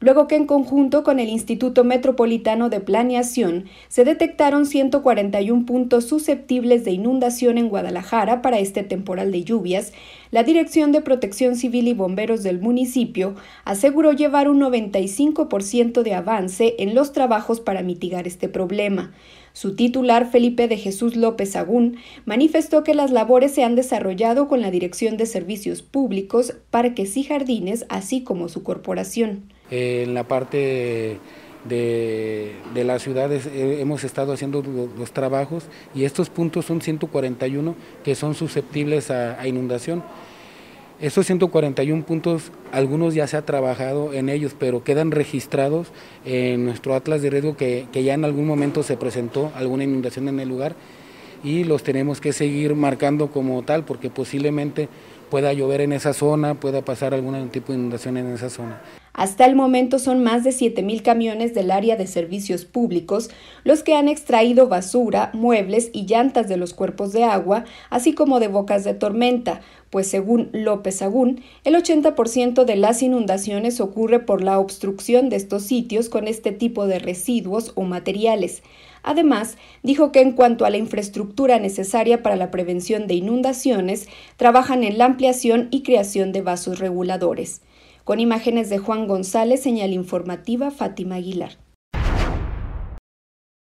luego que en conjunto con el Instituto Metropolitano de Planeación se detectaron 141 puntos susceptibles de inundación en Guadalajara para este temporal de lluvias, la Dirección de Protección Civil y Bomberos del municipio aseguró llevar un 95% de avance en los trabajos para mitigar este problema. Su titular, Felipe de Jesús López Agún, manifestó que las labores se han desarrollado con la Dirección de Servicios Públicos, Parques y Jardines, así como su corporación en la parte de, de las ciudades eh, hemos estado haciendo los, trabajos y estos puntos son 141 que son susceptibles a, inundación. Estos 141 puntos, algunos ya se ha trabajado en ellos, pero quedan registrados en nuestro atlas de riesgo que, ya en algún momento se presentó alguna inundación en el lugar y los tenemos que seguir marcando como tal porque posiblemente pueda llover en esa zona, pueda pasar algún tipo de inundación en esa zona. Hasta el momento son más de 7.000 camiones del área de servicios públicos los que han extraído basura, muebles y llantas de los cuerpos de agua, así como de bocas de tormenta, pues según López Agún, el 80% de las inundaciones ocurre por la obstrucción de estos sitios con este tipo de residuos o materiales. Además, dijo que en cuanto a la infraestructura necesaria para la prevención de inundaciones, trabajan en la ampliación y creación de vasos reguladores con imágenes de Juan González, señal informativa Fátima Aguilar.